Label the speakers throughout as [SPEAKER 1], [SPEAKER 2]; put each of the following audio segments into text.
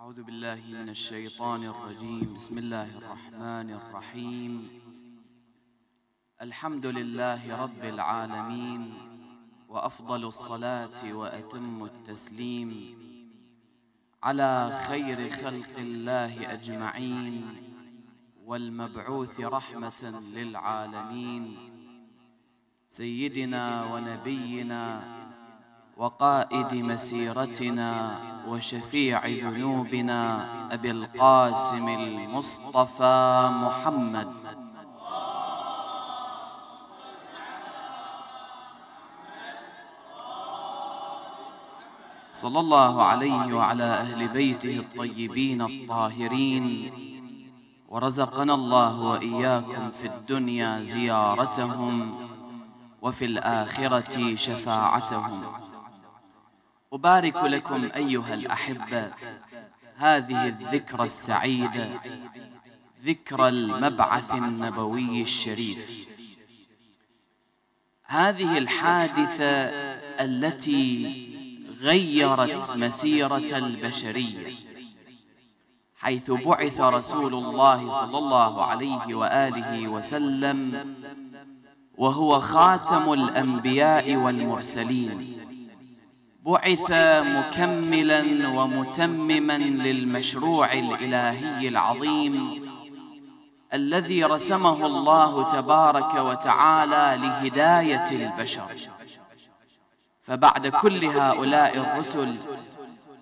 [SPEAKER 1] أعوذ بالله من الشيطان الرجيم بسم الله الرحمن الرحيم الحمد لله رب العالمين وأفضل الصلاة وأتم التسليم على خير خلق الله أجمعين والمبعوث رحمة للعالمين سيدنا ونبينا وقائد مسيرتنا وشفيع ذنوبنا أبي القاسم المصطفى محمد صلى الله عليه وعلى أهل بيته الطيبين الطاهرين ورزقنا الله وإياكم في الدنيا زيارتهم وفي الآخرة شفاعتهم أبارك لكم أيها الأحبة هذه الذكرى السعيدة ذكرى المبعث النبوي الشريف هذه الحادثة التي غيرت مسيرة البشرية حيث بعث رسول الله صلى الله عليه وآله وسلم وهو خاتم الأنبياء والمرسلين بعث مكملا ومتمما للمشروع الالهي العظيم الذي رسمه الله تبارك وتعالى لهدايه البشر فبعد كل هؤلاء الرسل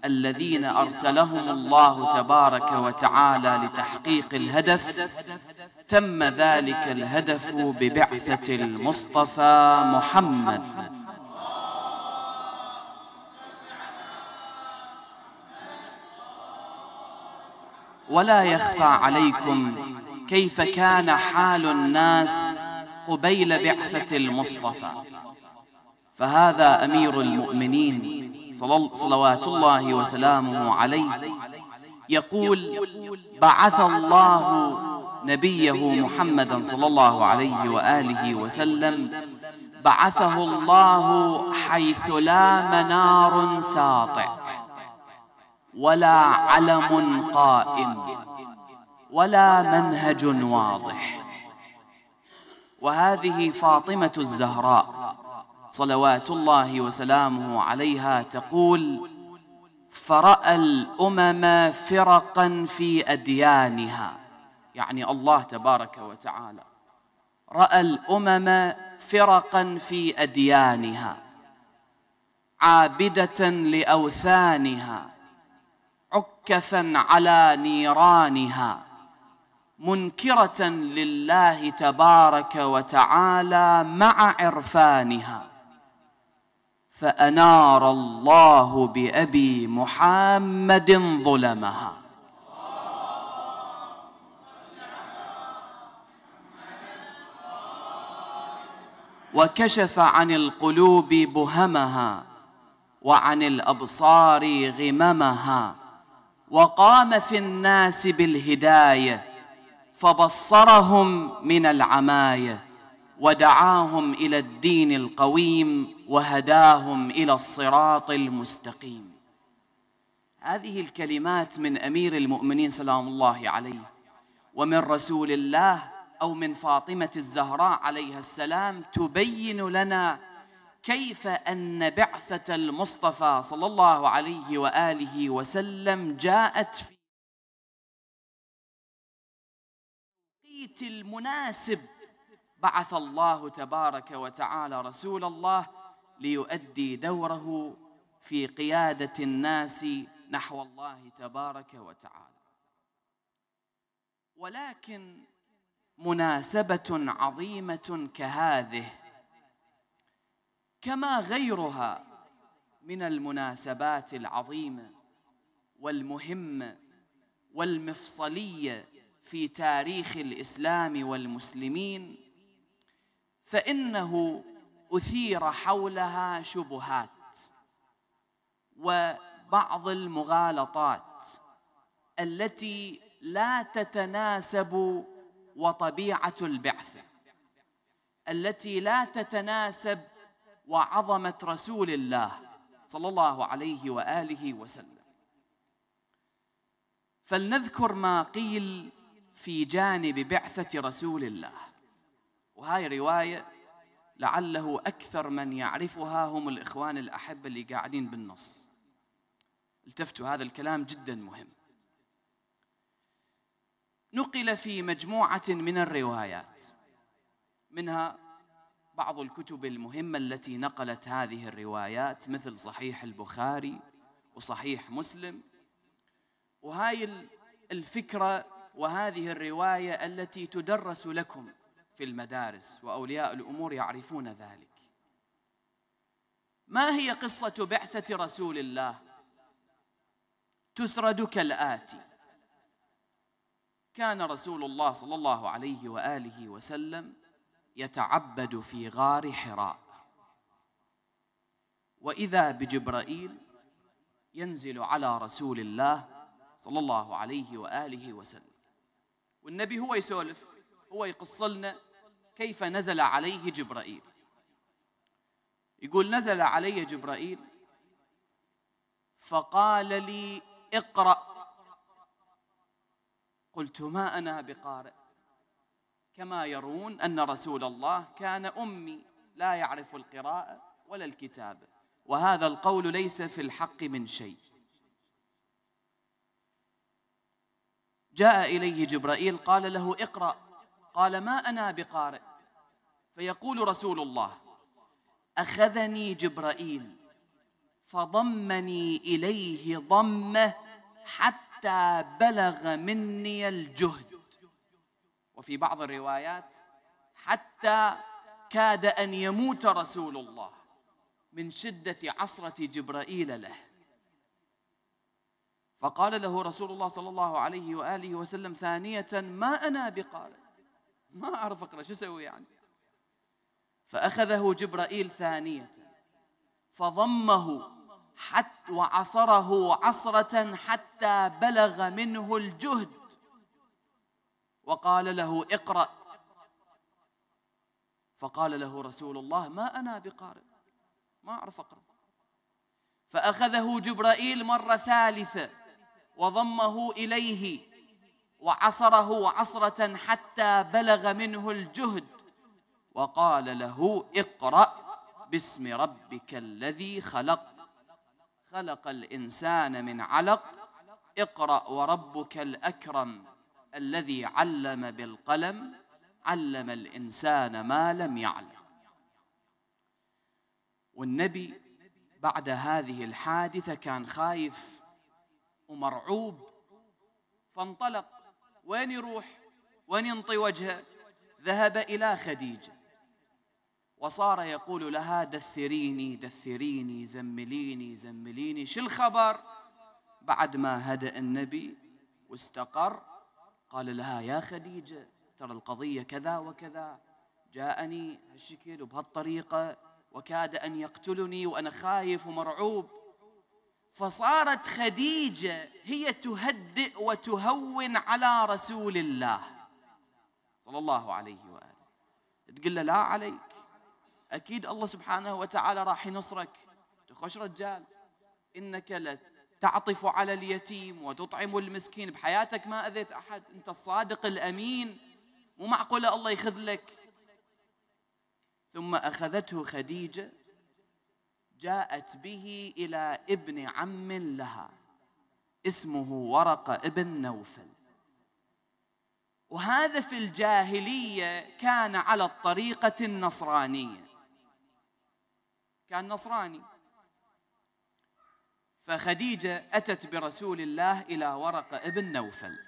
[SPEAKER 1] الذين ارسلهم الله تبارك وتعالى لتحقيق الهدف تم ذلك الهدف ببعثه المصطفى محمد ولا يخفى عليكم كيف كان حال الناس قبيل بعثة المصطفى فهذا أمير المؤمنين صلوات الله وسلامه عليه يقول بعث الله نبيه محمدا صلى الله عليه وآله وسلم بعثه الله حيث لا منار ساطع ولا علم قائم ولا منهج واضح وهذه فاطمه الزهراء صلوات الله وسلامه عليها تقول فراى الامم فرقا في اديانها يعني الله تبارك وتعالى راى الامم فرقا في اديانها عابده لاوثانها عكفا على نيرانها منكره لله تبارك وتعالى مع عرفانها فانار الله بابي محمد ظلمها وكشف عن القلوب بهمها وعن الابصار غممها وقام في الناس بالهدايه فبصرهم من العمايه ودعاهم الى الدين القويم وهداهم الى الصراط المستقيم هذه الكلمات من امير المؤمنين سلام الله عليه ومن رسول الله او من فاطمه الزهراء عليها السلام تبين لنا كيف أن بعثة المصطفى صلى الله عليه وآله وسلم جاءت في البيت المناسب بعث الله تبارك وتعالى رسول الله ليؤدي دوره في قيادة الناس نحو الله تبارك وتعالى ولكن مناسبة عظيمة كهذه كما غيرها من المناسبات العظيمه والمهمه والمفصليه في تاريخ الاسلام والمسلمين فانه اثير حولها شبهات وبعض المغالطات التي لا تتناسب وطبيعه البعثه التي لا تتناسب وعظمة رسول الله صلى الله عليه وآله وسلم فلنذكر ما قيل في جانب بعثة رسول الله وهاي رواية لعله أكثر من يعرفها هم الإخوان الأحبة اللي قاعدين بالنص التفتوا هذا الكلام جدا مهم نقل في مجموعة من الروايات منها بعض الكتب المهمة التي نقلت هذه الروايات مثل صحيح البخاري وصحيح مسلم وهاي الفكرة وهذه الرواية التي تدرس لكم في المدارس وأولياء الأمور يعرفون ذلك ما هي قصة بعثة رسول الله تسرد كالآتي كان رسول الله صلى الله عليه وآله وسلم يتعبد في غار حراء واذا بجبرائيل ينزل على رسول الله صلى الله عليه واله وسلم والنبي هو يسولف هو يقص لنا كيف نزل عليه جبرائيل يقول نزل علي جبرائيل فقال لي اقرأ قلت ما أنا بقارئ كما يرون أن رسول الله كان أمي لا يعرف القراءة ولا الكتابة وهذا القول ليس في الحق من شيء جاء إليه جبرائيل قال له اقرأ قال ما أنا بقارئ فيقول رسول الله أخذني جبرائيل فضمني إليه ضمه حتى بلغ مني الجهد وفي بعض الروايات حتى كاد ان يموت رسول الله من شده عصره جبرائيل له فقال له رسول الله صلى الله عليه واله وسلم ثانيه ما انا بقارئ ما اعرف اقرا شو اسوي يعني فاخذه جبرائيل ثانيه فضمه حتى وعصره عصره حتى بلغ منه الجهد وقال له اقرأ فقال له رسول الله ما أنا بقارئ ما أعرف أقرأ فأخذه جبرائيل مرة ثالثة وضمه إليه وعصره عصرة حتى بلغ منه الجهد وقال له اقرأ باسم ربك الذي خلق خلق الإنسان من علق اقرأ وربك الأكرم الذي علم بالقلم علم الانسان ما لم يعلم والنبي بعد هذه الحادثه كان خايف ومرعوب فانطلق وين يروح وين ينطي وجهه ذهب الى خديجه وصار يقول لها دثريني دثريني زمليني زمليني شو الخبر بعد ما هدأ النبي واستقر قال لها يا خديجة ترى القضية كذا وكذا جاءني هالشكل وبهالطريقة وكاد أن يقتلني وأنا خايف ومرعوب فصارت خديجة هي تهدئ وتهون على رسول الله صلى الله عليه وآله تقول له لا عليك أكيد الله سبحانه وتعالى راح ينصرك تخش رجال إنك لت تعطف على اليتيم وتطعم المسكين بحياتك ما أذيت أحد أنت الصادق الأمين مو معقولة الله يخذلك ثم أخذته خديجة جاءت به إلى ابن عم لها اسمه ورقة ابن نوفل وهذا في الجاهلية كان على الطريقة النصرانية كان نصراني فخديجة أتت برسول الله إلى ورقة ابن نوفل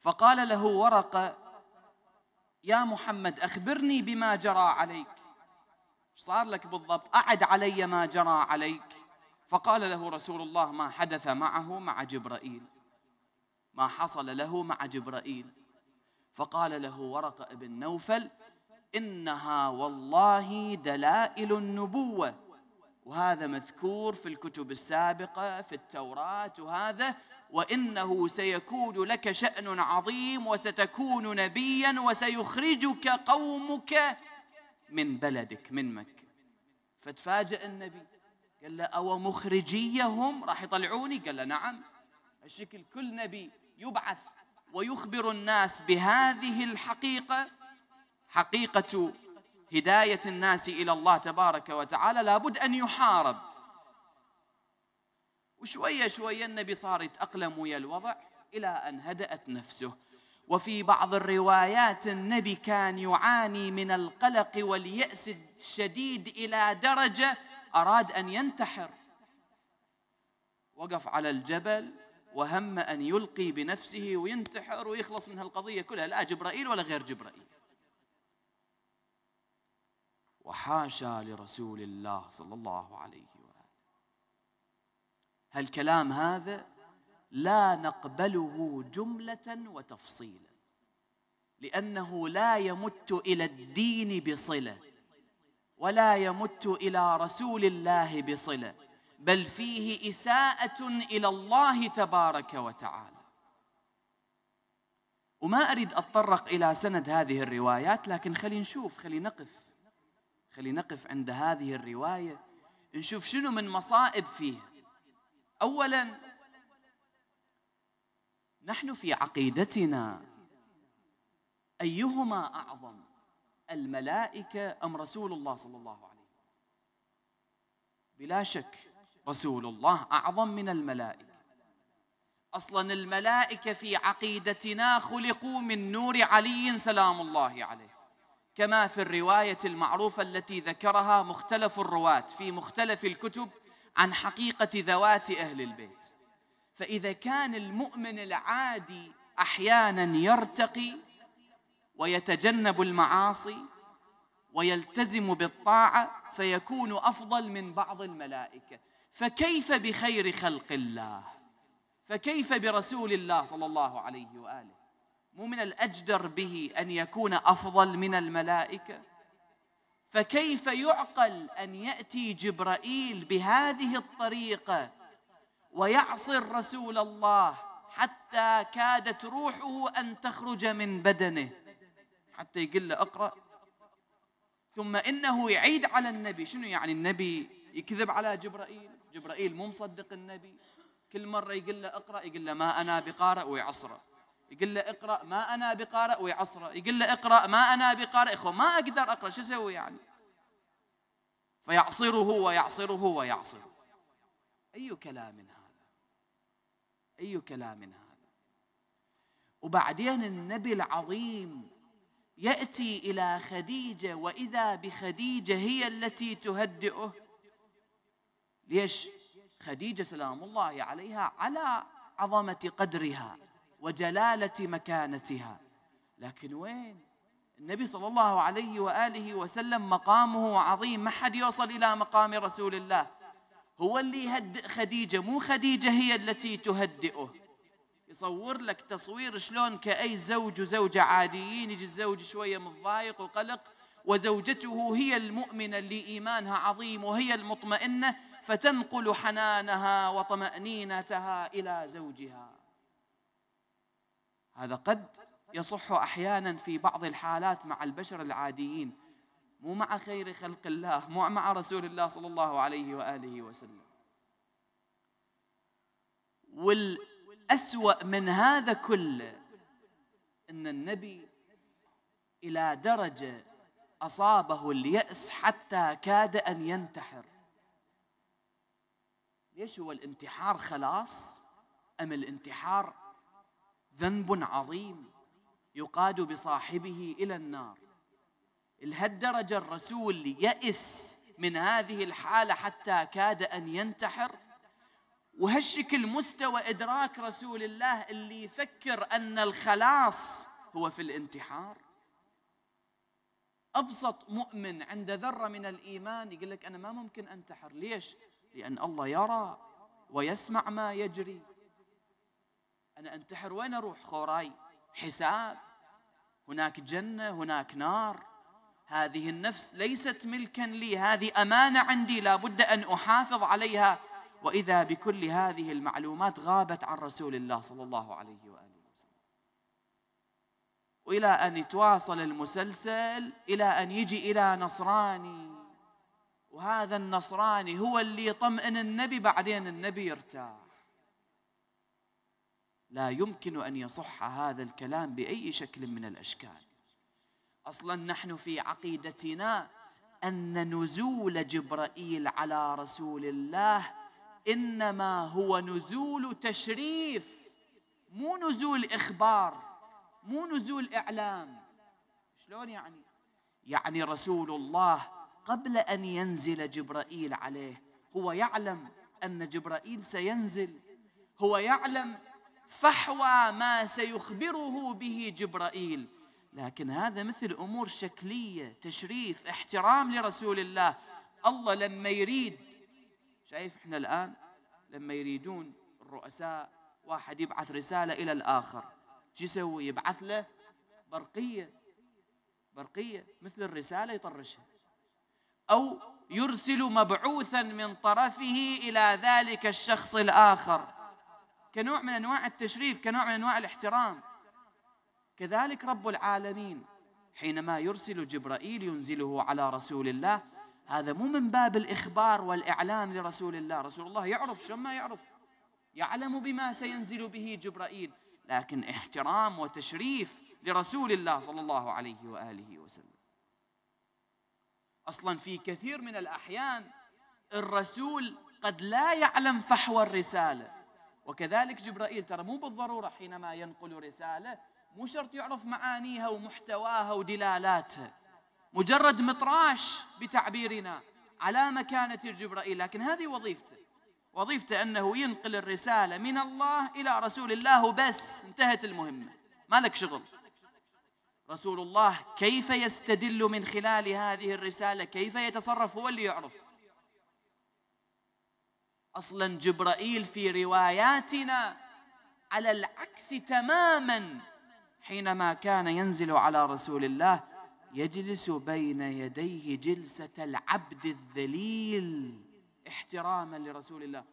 [SPEAKER 1] فقال له ورقة يا محمد أخبرني بما جرى عليك صار لك بالضبط أعد علي ما جرى عليك فقال له رسول الله ما حدث معه مع جبرائيل ما حصل له مع جبرائيل فقال له ورقة ابن نوفل إنها والله دلائل النبوة وهذا مذكور في الكتب السابقة في التوراة وهذا وإنه سيكون لك شأن عظيم وستكون نبيا وسيخرجك قومك من بلدك من مكة فتفاجأ النبي قال له أو مخرجيهم راح يطلعوني قال له نعم الشكل كل نبي يبعث ويخبر الناس بهذه الحقيقة حقيقة هداية الناس إلى الله تبارك وتعالى لابد أن يحارب وشوية شوية النبي صار يتأقلم ويا الوضع إلى أن هدأت نفسه وفي بعض الروايات النبي كان يعاني من القلق واليأس الشديد إلى درجة أراد أن ينتحر وقف على الجبل وهم أن يلقي بنفسه وينتحر ويخلص من هالقضية كلها لا جبرائيل ولا غير جبرائيل وحاشا لرسول الله صلى الله عليه وآله هالكلام هذا لا نقبله جملة وتفصيلا لأنه لا يمت إلى الدين بصلة ولا يمت إلى رسول الله بصلة بل فيه إساءة إلى الله تبارك وتعالى وما أريد أتطرق إلى سند هذه الروايات لكن خلي نشوف خلي نقف خلي نقف عند هذه الرواية نشوف شنو من مصائب فيه أولا نحن في عقيدتنا أيهما أعظم الملائكة أم رسول الله صلى الله عليه وسلم بلا شك رسول الله أعظم من الملائكة أصلا الملائكة في عقيدتنا خلقوا من نور علي سلام الله عليه كما في الرواية المعروفة التي ذكرها مختلف الرواة في مختلف الكتب عن حقيقة ذوات أهل البيت فإذا كان المؤمن العادي أحيانا يرتقي ويتجنب المعاصي ويلتزم بالطاعة فيكون أفضل من بعض الملائكة فكيف بخير خلق الله فكيف برسول الله صلى الله عليه وآله مو من الأجدر به أن يكون أفضل من الملائكة فكيف يعقل أن يأتي جبرائيل بهذه الطريقة ويعصر رسول الله حتى كادت روحه أن تخرج من بدنه حتى يقول له اقرأ ثم إنه يعيد على النبي شنو يعني النبي يكذب على جبرائيل جبرائيل مو مصدق النبي كل مرة يقول له اقرأ يقول له ما أنا بقارئ ويعصره يقول له اقرا ما انا بقارئ ويعصره يقول له اقرا ما انا بقارئ اخو ما اقدر اقرا شو اسوي يعني فيعصره ويعصره ويعصره اي كلام هذا اي كلام هذا وبعدين النبي العظيم ياتي الى خديجه واذا بخديجه هي التي تهدئه ليش خديجه سلام الله عليها على عظمه قدرها وجلاله مكانتها لكن وين النبي صلى الله عليه واله وسلم مقامه عظيم ما حد يوصل الى مقام رسول الله هو اللي يهدئ خديجه مو خديجه هي التي تهدئه يصور لك تصوير شلون كأي زوج وزوجة عاديين يجي الزوج شوية متضايق وقلق وزوجته هي المؤمنة اللي إيمانها عظيم وهي المطمئنة فتنقل حنانها وطمأنينتها إلى زوجها هذا قد يصح أحيانا في بعض الحالات مع البشر العاديين مو مع خير خلق الله مو مع رسول الله صلى الله عليه وآله وسلم والأسوأ من هذا كله أن النبي إلى درجة أصابه اليأس حتى كاد أن ينتحر ليش هو الانتحار خلاص أم الانتحار ذنب عظيم يقاد بصاحبه الى النار لهالدرجه الرسول يئس من هذه الحاله حتى كاد ان ينتحر وهالشكل مستوى ادراك رسول الله اللي يفكر ان الخلاص هو في الانتحار ابسط مؤمن عند ذره من الايمان يقول لك انا ما ممكن انتحر ليش لان الله يرى ويسمع ما يجري أنا أنتحر وين أروح خوراي حساب هناك جنة هناك نار هذه النفس ليست ملكا لي هذه أمانة عندي لابد أن أحافظ عليها وإذا بكل هذه المعلومات غابت عن رسول الله صلى الله عليه وآله وسلم وإلى أن يتواصل المسلسل إلى أن يجي إلى نصراني وهذا النصراني هو اللي يطمئن النبي بعدين النبي يرتاح لا يمكن أن يصح هذا الكلام بأي شكل من الأشكال أصلا نحن في عقيدتنا أن نزول جبرائيل على رسول الله إنما هو نزول تشريف مو نزول إخبار مو نزول إعلام شلون يعني؟ يعني رسول الله قبل أن ينزل جبرائيل عليه هو يعلم أن جبرائيل سينزل هو يعلم فحوى ما سيخبره به جبرائيل لكن هذا مثل امور شكليه تشريف احترام لرسول الله الله لما يريد شايف احنا الان لما يريدون الرؤساء واحد يبعث رساله الى الاخر شو يسوي يبعث له برقيه برقيه مثل الرساله يطرشها او يرسل مبعوثا من طرفه الى ذلك الشخص الاخر كنوع من انواع التشريف كنوع من انواع الاحترام كذلك رب العالمين حينما يرسل جبرائيل ينزله على رسول الله هذا مو من باب الإخبار والاعلان لرسول الله رسول الله يعرف شو ما يعرف يعلم بما سينزل به جبرائيل لكن احترام وتشريف لرسول الله صلى الله عليه وآله وسلم أصلا في كثير من الأحيان الرسول قد لا يعلم فحوى الرسالة وكذلك جبرائيل ترى مو بالضرورة حينما ينقل رسالة مو شرط يعرف معانيها ومحتواها ودلالاتها مجرد مطراش بتعبيرنا على مكانة جبرائيل لكن هذه وظيفته وظيفته أنه ينقل الرسالة من الله إلى رسول الله بس انتهت المهمة ما لك شغل رسول الله كيف يستدل من خلال هذه الرسالة كيف يتصرف هو اللي يعرف اصلا جبرائيل في رواياتنا على العكس تماما حينما كان ينزل على رسول الله يجلس بين يديه جلسه العبد الذليل احتراما لرسول الله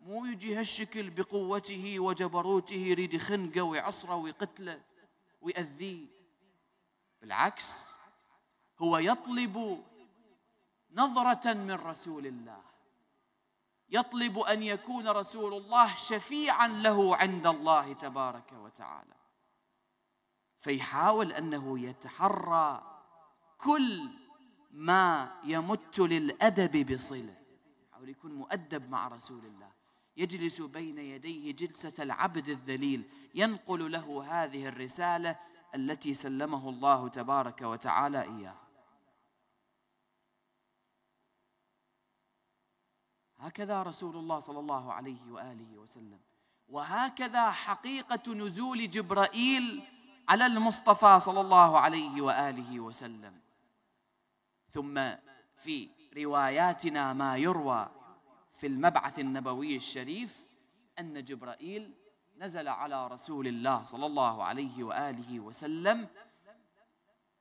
[SPEAKER 1] مو يجي هالشكل بقوته وجبروته يريد يخنقه ويعصره ويقتله ويأذيه بالعكس هو يطلب نظرة من رسول الله يطلب ان يكون رسول الله شفيعا له عند الله تبارك وتعالى فيحاول انه يتحرى كل ما يمت للادب بصله يحاول يكون مؤدب مع رسول الله يجلس بين يديه جلسه العبد الذليل ينقل له هذه الرساله التي سلمه الله تبارك وتعالى اياها هكذا رسول الله صلى الله عليه واله وسلم وهكذا حقيقه نزول جبرائيل على المصطفى صلى الله عليه واله وسلم ثم في رواياتنا ما يروى في المبعث النبوي الشريف ان جبرائيل نزل على رسول الله صلى الله عليه واله وسلم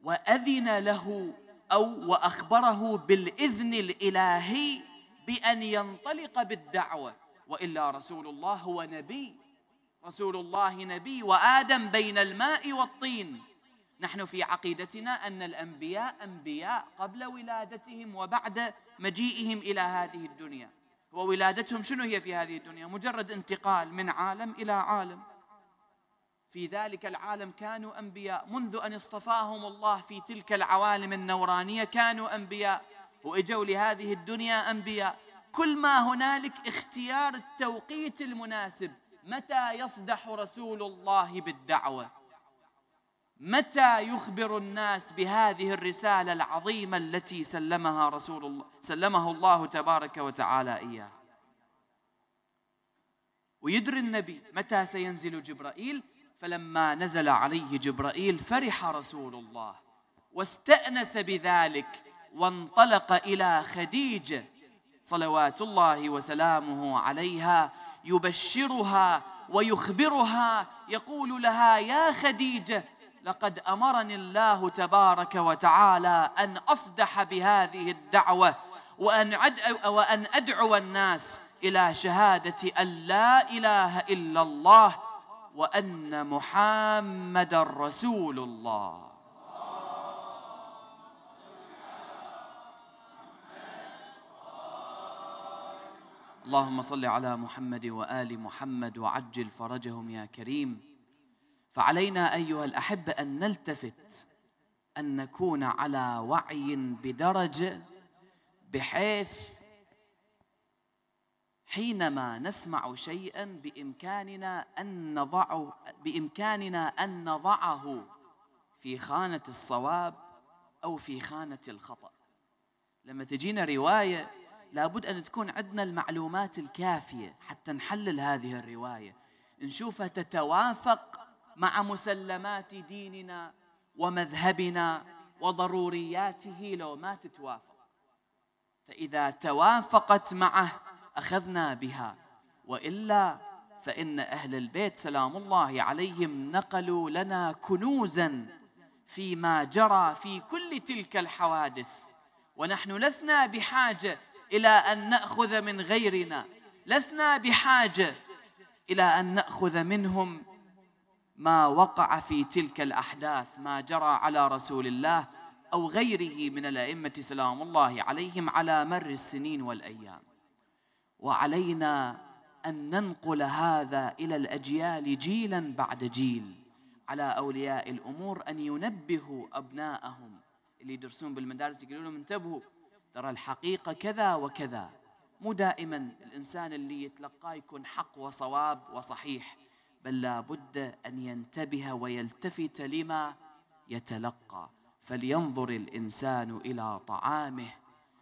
[SPEAKER 1] واذن له او واخبره بالاذن الالهي بأن ينطلق بالدعوة وإلا رسول الله هو نبي رسول الله نبي وآدم بين الماء والطين نحن في عقيدتنا أن الأنبياء أنبياء قبل ولادتهم وبعد مجيئهم إلى هذه الدنيا وولادتهم شنو هي في هذه الدنيا مجرد انتقال من عالم إلى عالم في ذلك العالم كانوا أنبياء منذ أن اصطفاهم الله في تلك العوالم النورانية كانوا أنبياء وإجوا لهذه الدنيا أنبياء كل ما هنالك اختيار التوقيت المناسب متى يصدح رسول الله بالدعوة متى يخبر الناس بهذه الرسالة العظيمة التي سلمها رسول الله سلمه الله تبارك وتعالى إياه ويدري النبي متى سينزل جبرائيل فلما نزل عليه جبرائيل فرح رسول الله واستأنس بذلك وانطلق إلى خديجة صلوات الله وسلامه عليها يبشرها ويخبرها يقول لها يا خديجة لقد أمرني الله تبارك وتعالى أن أصدح بهذه الدعوة وأن, أدعو وأن أدعو الناس إلى شهادة أن لا إله إلا الله وأن محمد رسول الله اللهم صل على محمد وآل محمد وعجل فرجهم يا كريم فعلينا أيها الأحبة أن نلتفت أن نكون على وعي بدرجة بحيث حينما نسمع شيئا بإمكاننا أن نضعه بإمكاننا أن نضعه في خانة الصواب أو في خانة الخطأ لما تجينا رواية لابد أن تكون عندنا المعلومات الكافية حتى نحلل هذه الرواية نشوفها تتوافق مع مسلمات ديننا ومذهبنا وضرورياته لو ما تتوافق فإذا توافقت معه أخذنا بها وإلا فإن أهل البيت سلام الله عليهم نقلوا لنا كنوزا فيما جرى في كل تلك الحوادث ونحن لسنا بحاجة إلى أن نأخذ من غيرنا لسنا بحاجة إلى أن نأخذ منهم ما وقع في تلك الأحداث ما جرى على رسول الله أو غيره من الأئمة سلام الله عليهم على مر السنين والأيام وعلينا أن ننقل هذا إلى الأجيال جيلا بعد جيل على أولياء الأمور أن ينبهوا أبناءهم اللي يدرسون بالمدارس يقولون لهم انتبهوا ترى الحقيقة كذا وكذا مو دائما الإنسان اللي يتلقاه يكون حق وصواب وصحيح بل لابد أن ينتبه ويلتفت لما يتلقى فلينظر الإنسان إلى طعامه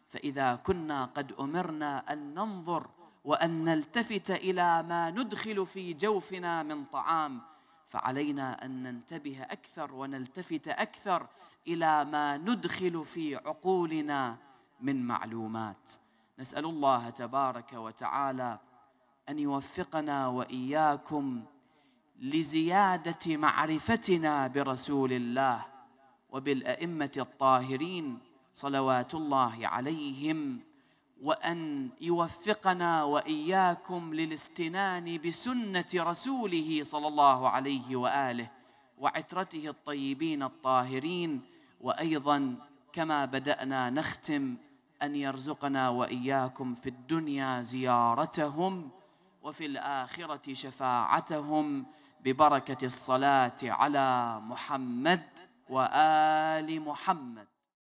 [SPEAKER 1] فإذا كنا قد أمرنا أن ننظر وأن نلتفت إلى ما ندخل في جوفنا من طعام فعلينا أن ننتبه أكثر ونلتفت أكثر إلى ما ندخل في عقولنا من معلومات نسال الله تبارك وتعالى ان يوفقنا واياكم لزياده معرفتنا برسول الله وبالائمه الطاهرين صلوات الله عليهم وان يوفقنا واياكم للاستنان بسنه رسوله صلى الله عليه واله وعترته الطيبين الطاهرين وايضا كما بدانا نختم ان يرزقنا واياكم في الدنيا زيارتهم وفي الاخره شفاعتهم ببركه الصلاه على محمد وال محمد